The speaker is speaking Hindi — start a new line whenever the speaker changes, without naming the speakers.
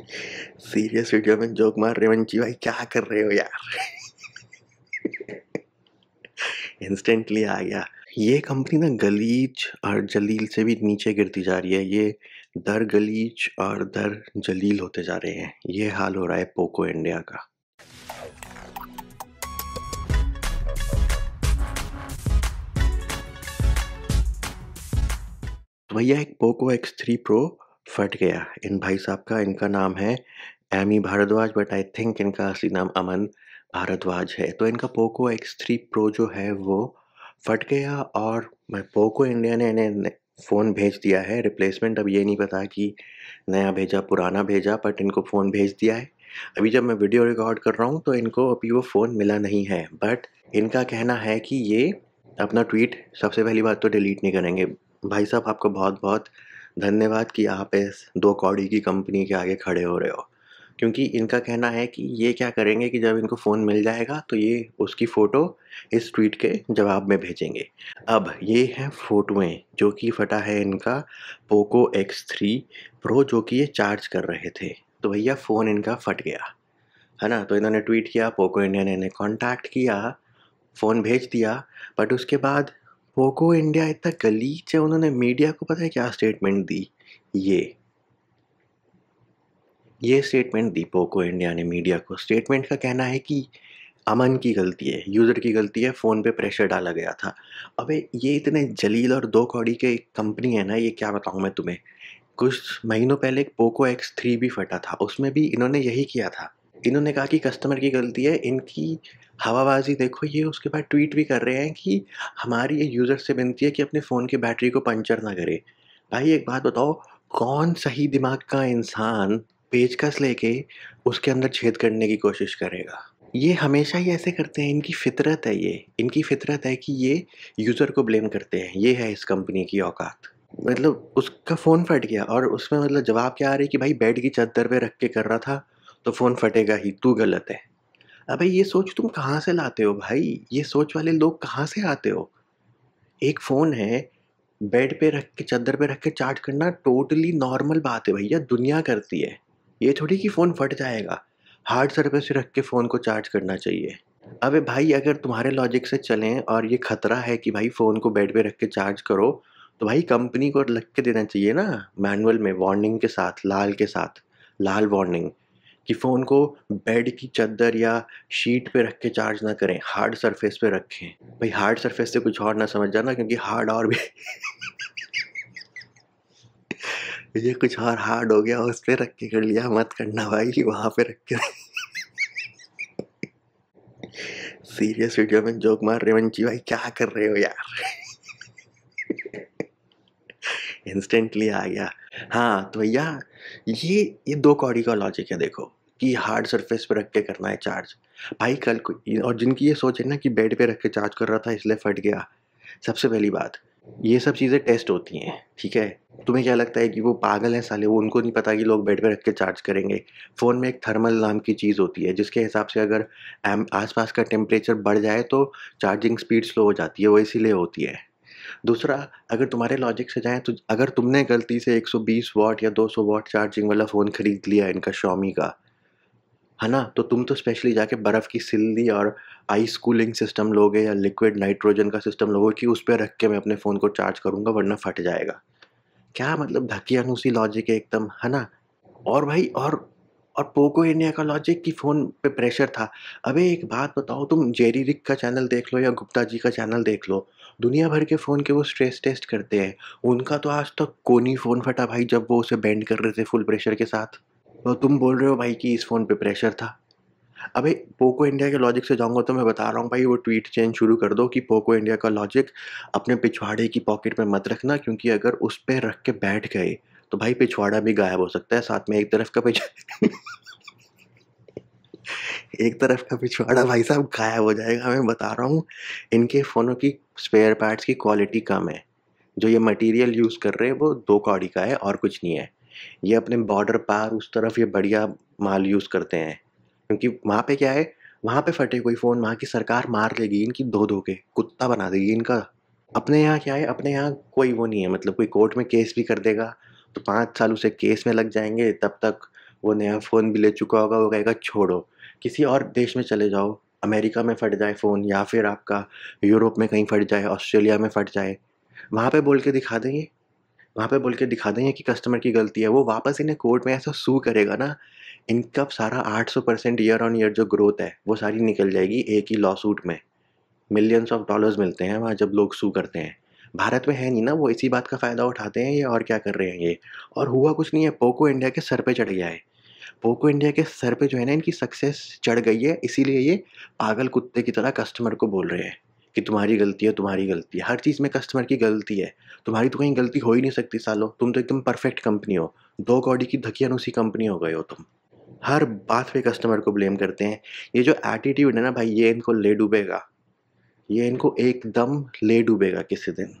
सीरियस वीडियो में जोक मार रहे मंची भाई क्या कर रहे हो यार इंस्टेंटली आ गया ये कंपनी ना गलीच और जलील से भी नीचे गिरती जा रही है ये दर गलीच और दर जलील होते जा रहे हैं ये हाल हो रहा है पोको इंडिया का भैया एक पोको एक्स थ्री प्रो फट गया इन भाई साहब का इनका नाम है Amy Bhardwaj but I think इनका असली नाम अमन भारद्वाज है तो इनका पोको एक्स थ्री प्रो जो है वो फट गया और मैं पोको इंडिया ने इन्हें फ़ोन भेज दिया है रिप्लेसमेंट अब ये नहीं पता कि नया भेजा पुराना भेजा बट इनको फ़ोन भेज दिया है अभी जब मैं वीडियो रिकॉर्ड कर रहा हूँ तो इनको अभी वो फ़ोन मिला नहीं है बट इनका कहना है कि ये अपना ट्वीट सबसे पहली बात तो डिलीट नहीं करेंगे भाई साहब आपका बहुत बहुत धन्यवाद कि आप इस दो कौड़ी की कंपनी के आगे खड़े हो रहे हो क्योंकि इनका कहना है कि ये क्या करेंगे कि जब इनको फ़ोन मिल जाएगा तो ये उसकी फ़ोटो इस ट्वीट के जवाब में भेजेंगे अब ये हैं फ़ोटोएँ जो कि फटा है इनका पोको एक्स थ्री प्रो जो कि ये चार्ज कर रहे थे तो भैया फ़ोन इनका फट गया है ना तो इन्होंने ट्वीट किया पोको इंडिया ने इन्हें कॉन्टैक्ट किया फ़ोन भेज दिया बट उसके बाद पोको इंडिया इतना गलीच है उन्होंने मीडिया को पता है क्या स्टेटमेंट दी ये ये स्टेटमेंट दी पोको इंडिया ने मीडिया को स्टेटमेंट का कहना है कि अमन की गलती है यूज़र की गलती है फ़ोन पे प्रेशर डाला गया था अबे ये इतने जलील और दो कौड़ी के कंपनी है ना ये क्या बताऊँ मैं तुम्हें कुछ महीनों पहले एक पोको एक्स थ्री भी फटा था उसमें भी इन्होंने यही किया था इन्होंने कहा कि कस्टमर की गलती है इनकी हवाबाजी देखो ये उसके बाद ट्वीट भी कर रहे हैं कि हमारी ये यूज़र से विनती है कि अपने फ़ोन की बैटरी को पंचर ना करे भाई एक बात बताओ कौन सही दिमाग का इंसान पेचकस लेके उसके अंदर छेद करने की कोशिश करेगा ये हमेशा ही ऐसे करते हैं इनकी फितरत है ये इनकी फितरत है कि ये यूज़र को ब्लेम करते हैं ये है इस कंपनी की औकात मतलब उसका फ़ोन फट गया और उसमें मतलब जवाब क्या आ रही है कि भाई बेड की चद्दर पे रख के कर रहा था तो फ़ोन फटेगा ही तू गलत है अबे ये सोच तुम कहाँ से लाते हो भाई ये सोच वाले लोग कहाँ से आते हो एक फ़ोन है बेड पे रख के चादर पे रख के चार्ज करना टोटली नॉर्मल बात है भैया दुनिया करती है ये थोड़ी कि फ़ोन फट जाएगा हार्ड सर्विस रख के फ़ोन को चार्ज करना चाहिए अबे भाई अगर तुम्हारे लॉजिक से चलें और ये खतरा है कि भाई फ़ोन को बेड पे रख के चार्ज करो तो भाई कंपनी को लग के देना चाहिए ना मैनुअल में वार्निंग के साथ लाल के साथ लाल वार्निंग कि फ़ोन को बेड की चादर या शीट पे रख के चार्ज ना करें हार्ड सरफेस पे रखें भाई हार्ड सरफेस से कुछ और ना समझ जाना क्योंकि हार्ड और भी ये कुछ और हार्ड हो गया उस पर रख के कर लिया मत करना भाई वहाँ पे रख के सीरियस वीडियो में जोक मार रहे वंची भाई क्या कर रहे हो यार इंस्टेंटली आ गया हाँ तो भैया ये ये दो कौड़ी का लॉजिक है देखो कि हार्ड सरफेस पर रख के करना है चार्ज भाई कल को और जिनकी ये सोच है ना कि बेड पे रख के चार्ज कर रहा था इसलिए फट गया सबसे पहली बात ये सब चीज़ें टेस्ट होती हैं ठीक है तुम्हें क्या लगता है कि वो पागल हैं साले वो उनको नहीं पता कि लोग बेड पे रख के चार्ज करेंगे फ़ोन में एक थर्मल नाम की चीज़ होती है जिसके हिसाब से अगर आसपास का टेम्परेचर बढ़ जाए तो चार्जिंग स्पीड स्लो हो जाती है वो इसीलिए होती है दूसरा अगर तुम्हारे लॉजिक से जाएँ तो अगर तुमने गलती से 120 वॉट या 200 वॉट चार्जिंग वाला फ़ोन ख़रीद लिया इनका शॉमी का है ना तो तुम तो स्पेशली जाके बर्फ़ की सिल्ली और आइस कूलिंग सिस्टम लोगे या लिक्विड नाइट्रोजन का सिस्टम लोगे कि उस पर रख के मैं अपने फ़ोन को चार्ज करूँगा वरना फट जाएगा क्या मतलब अनुसी लॉजिक है एकदम है ना और भाई और और पोको इंडिया का लॉजिक कि फ़ोन पे प्रेशर था अबे एक बात बताओ तुम जेरी रिक का चैनल देख लो या गुप्ता जी का चैनल देख लो दुनिया भर के फ़ोन के वो स्ट्रेस टेस्ट करते हैं उनका तो आज तक कोनी फ़ोन फटा भाई जब वो उसे बैंड कर रहे थे फुल प्रेशर के साथ तो तुम बोल रहे हो भाई कि इस फ़ोन पे प्रेशर था अबे पोको इंडिया के लॉजिक से जाऊंगा तो मैं बता रहा हूँ भाई वो ट्वीट चेंज शुरू कर दो कि पोको इंडिया का लॉजिक अपने पिछवाड़े की पॉकेट में मत रखना क्योंकि अगर उस पर रख के बैठ गए तो भाई पिछवाड़ा भी गायब हो सकता है साथ में एक तरफ का पिछ एक तरफ का पिछवाड़ा भाई साहब गायब हो जाएगा मैं बता रहा हूँ इनके फ़ोनों की स्पेयर पार्ट्स की क्वालिटी कम है जो ये मटेरियल यूज़ कर रहे हैं वो दो कौड़ी का है और कुछ नहीं है ये अपने बॉर्डर पार उस तरफ ये बढ़िया माल यूज़ करते हैं क्योंकि वहाँ पे क्या है वहाँ पे फटे कोई फ़ोन वहाँ की सरकार मार लेगी इनकी धो धो के कुत्ता बना देगी इनका अपने यहाँ क्या है अपने यहाँ कोई वो नहीं है मतलब कोई कोर्ट में केस भी कर देगा तो पाँच साल उसे केस में लग जाएंगे तब तक वो नया फ़ोन भी ले चुका होगा वो कहेगा छोड़ो किसी और देश में चले जाओ अमेरिका में फट जाए फ़ोन या फिर आपका यूरोप में कहीं फट जाए ऑस्ट्रेलिया में फट जाए वहाँ पे बोल के दिखा देंगे वहाँ पे बोल के दिखा देंगे कि कस्टमर की गलती है वो वापस इन्हें कोर्ट में ऐसा सू करेगा ना इनका सारा 800 परसेंट ईयर ऑन ईयर जो ग्रोथ है वो सारी निकल जाएगी एक ही लॉ सूट में मिलियंस ऑफ डॉलर्स मिलते हैं वहाँ जब लोग सू करते हैं भारत में है नहीं ना वो इसी बात का फ़ायदा उठाते हैं ये और क्या कर रहे हैं ये और हुआ कुछ नहीं है पोको इंडिया के सर पर चढ़ गया है पोको इंडिया के सर पे जो है ना इनकी सक्सेस चढ़ गई है इसीलिए ये पागल कुत्ते की तरह कस्टमर को बोल रहे हैं कि तुम्हारी गलती है तुम्हारी गलती है हर चीज़ में कस्टमर की गलती है तुम्हारी तो कहीं गलती हो ही नहीं सकती सालों तुम तो एकदम परफेक्ट कंपनी हो दो कौड़ी की धकियानुसी कंपनी हो गए हो तुम हर बात पे कस्टमर को ब्लेम करते हैं ये जो एटीट्यूड है ना भाई ये इनको ले डूबेगा ये इनको एकदम ले डूबेगा किसी दिन